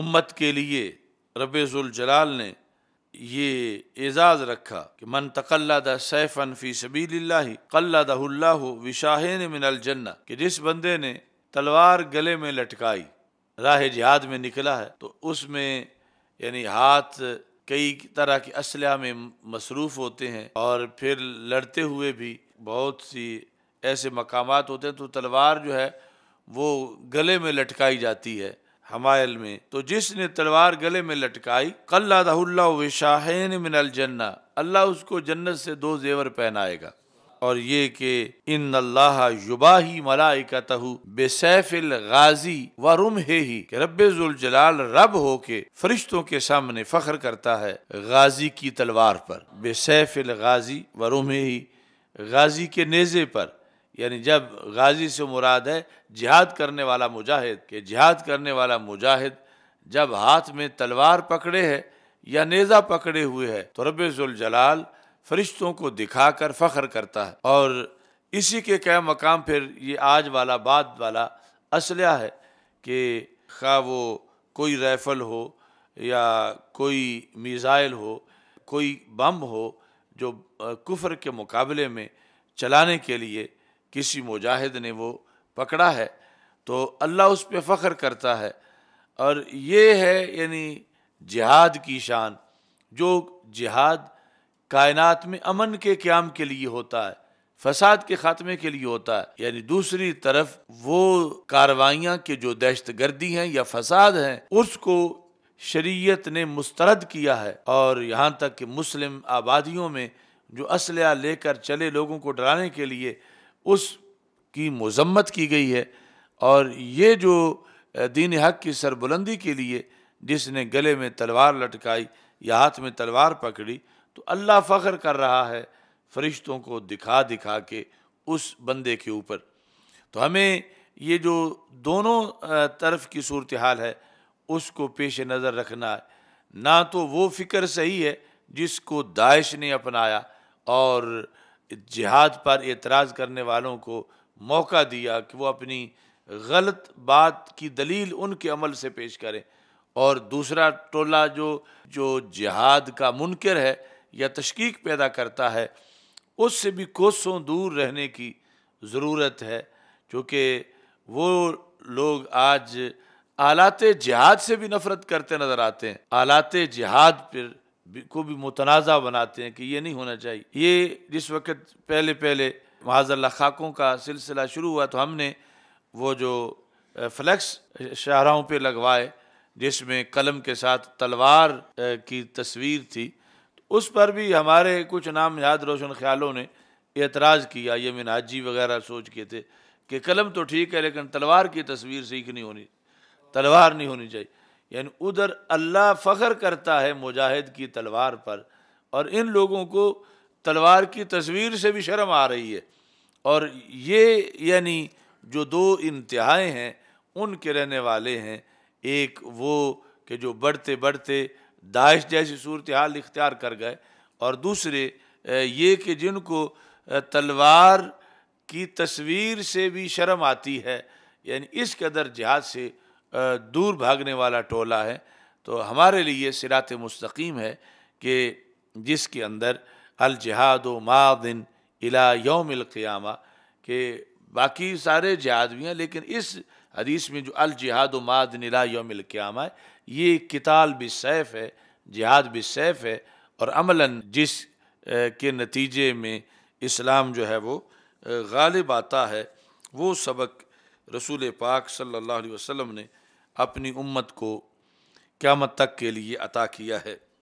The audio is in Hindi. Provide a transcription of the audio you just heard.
उम्मत के लिए रबाल ने ये एजाज़ रखा कि मन तकल्लादा सैफ़न फ़ी सबील्ला कल्लादा विशाहन मिनल जन्ना कि जिस बंदे ने तलवार गले में लटकाई राह जिहाद में निकला है तो उसमें यानी हाथ कई तरह के असलह में मसरूफ़ होते हैं और फिर लड़ते हुए भी बहुत सी ऐसे मकाम होते हैं तो तलवार जो है वो गले में लटकाई जाती है हमायल में तो जिसने तलवार गले में लटकाई कल्लादहुल्ला मिनल जन्ना अल्लाह उसको जन्नत से दो जेवर पहनाएगा और ये कि इन अल्लाह युबाही मलाइका तहु बेसैफिल गाजी व रुम हे ही कि रबाल रब हो के फरिश्तों के सामने फख्र करता है गाजी की तलवार पर बेसैफिल गाजी व रुम ही गाजी के नेज़े पर यानी जब गाजी से मुराद है जिहाद करने वाला मुजाहिद के जिहाद करने वाला मुजाहिद जब हाथ में तलवार पकड़े है या नेज़ा पकड़े हुए है तो जलाल फरिश्तों को दिखा कर फ़ख्र करता है और इसी के क्या मकाम फिर ये आज वाला बाद वाला असलिया है कि खा वो कोई राइफ़ल हो या कोई मिज़ाइल हो कोई बम हो जो कुफर के मुकाबले में चलाने के लिए किसी मुजाहिद ने वो पकड़ा है तो अल्लाह उस पर फ़ख्र करता है और ये है यानी जिहाद की शान जो जिहाद कायनात में अमन के क्याम के लिए होता है फसाद के खात्मे के लिए होता है यानी दूसरी तरफ वो कार्रवाइयाँ के जो दहशत गर्दी हैं या फसाद हैं उसको शरीयत ने मुस्तरद किया है और यहाँ तक कि मुस्लिम आबादियों में जो असलहा लेकर चले लोगों को डराने के लिए उसकी मज़म्मत की गई है और ये जो दीन हक की सरबुलंदी के लिए जिसने गले में तलवार लटकाई या हाथ में तलवार पकड़ी तो अल्लाह फ़ख्र कर रहा है फरिश्तों को दिखा दिखा के उस बंदे के ऊपर तो हमें ये जो दोनों तरफ की सूरत हाल है उसको पेश नज़र रखना है ना तो वो फ़िक्र सही है जिसको दाइश ने अपनाया और जिहाद पर एतराज़ करने वालों को मौका दिया कि वो अपनी गलत बात की दलील उनके अमल से पेश करें और दूसरा टोला जो जो जिहाद का मुनकर है या तशकीक पैदा करता है उससे भी कोसों दूर रहने की ज़रूरत है क्योंकि वो लोग आज आलाते जिहाद से भी नफ़रत करते नज़र आते हैं आलात जिहाद पर को भी मुतनाज़ा बनाते हैं कि ये नहीं होना चाहिए ये जिस वक्त पहले पहले महाजल्ला खाकों का सिलसिला शुरू हुआ तो हमने वो जो फ्लैक्स शाहराहों पर लगवाए जिसमें कलम के साथ तलवार की तस्वीर थी तो उस पर भी हमारे कुछ नाम याद रोशन ख्यालों ने एतराज़ किया ये मिनाजी वगैरह सोच के थे कि कलम तो ठीक है लेकिन तलवार की तस्वीर सीख नहीं होनी तलवार नहीं होनी चाहिए यानी उधर अल्लाह फ़ख्र करता है मुजाहिद की तलवार पर और इन लोगों को तलवार की तस्वीर से भी शर्म आ रही है और ये यानी जो दो इंतहाएँ हैं उनके रहने वाले हैं एक वो कि जो बढ़ते बढ़ते दाइश जैसी सूरत हाल इख्तियार कर गए और दूसरे ये कि जिनको तलवार की तस्वीर से भी शर्म आती है यानी इस कदर जहाज से दूर भागने वाला टोला है तो हमारे लिए सिरात मुस्तकीम है कि जिसके अंदर अल व मादिन इला योम क़ियामा के बाकी सारे जिहाद भी हैं लेकिन इस हदीस में जो अल व मादिन इला योम क़ियामा है ये किताल भी सैफ है जहाद सैफ है और अमला जिस के नतीजे में इस्लाम जो है वो गालिब आता है वो सबक रसूल पाक सल्लल्लाहु अलैहि वसल्लम ने अपनी उम्मत को क्यामत तक के लिए अता किया है